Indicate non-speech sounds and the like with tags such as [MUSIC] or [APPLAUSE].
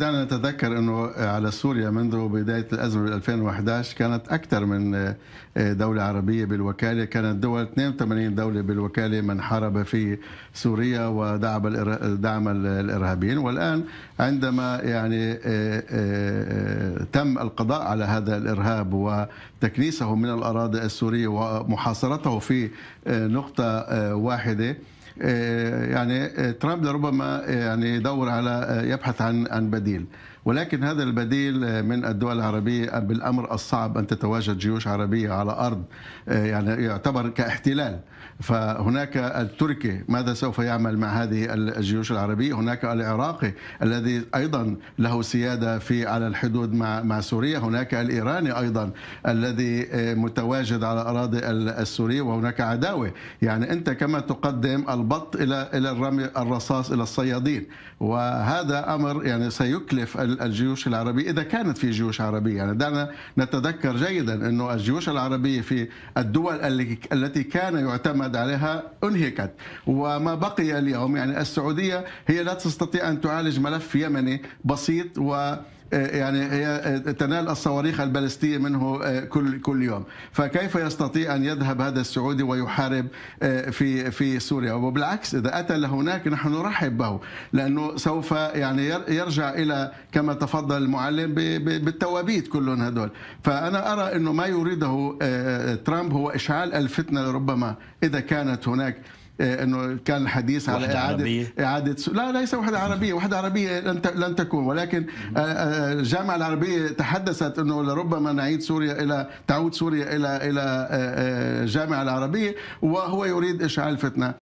دعنا نتذكر انه على سوريا منذ بدايه الازمه 2011 كانت اكثر من آه، دوله عربيه بالوكاله، كانت دول 82 دوله بالوكاله من حارب في سوريا ودعم دعم الارهابيين، والان عندما يعني آه، آه، تم القضاء على هذا الارهاب وتكنيسه من الاراضي السوريه ومحاصرته في نقطه واحده آه، يعني آه، ترامب لربما آه، يعني يدور على يبحث عن عن بديل ولكن هذا البديل من الدول العربية بالأمر الصعب أن تتواجد جيوش عربية على أرض يعني يعتبر كاحتلال فهناك التركي ماذا سوف يعمل مع هذه الجيوش العربية هناك العراقي الذي أيضا له سيادة في على الحدود مع مع سوريا هناك الإيراني أيضا الذي متواجد على أراضي السورية وهناك عداوة يعني أنت كما تقدم البط إلى إلى الرمي الرصاص إلى الصيادين وهذا أمر يعني سيكلف الجيوش العربية إذا كانت في جيوش عربية يعني دعنا نتذكر جيدا أنه الجيوش العربية في الدول التي كان يعتمد عليها أنهكت وما بقي اليوم يعني السعودية هي لا تستطيع أن تعالج ملف يمني بسيط و آه، يعني هي آه، تنال الصواريخ البالستية منه آه، كل كل يوم فكيف يستطيع أن يذهب هذا السعودي ويحارب في في سوريا وبالعكس إذا أتى لهناك نحن نرحب به لأنه سوف يعني يرجع إلى كما تفضل المعلم بالتوابيت كلهم هدول فأنا أرى أنه ما يريده ترامب هو إشعال الفتنة ربما إذا كانت هناك إيه، انه كان الحديث على اعاده عربية. اعاده لا ليس وحده [LAUGHS] عربيه، وحده عربيه لن لن تكون ولكن آه، آه، الجامعه العربيه تحدثت انه لربما نعيد سوريا الى تعود سوريا الى الى آه، الجامعه العربيه وهو يريد اشعال فتنه،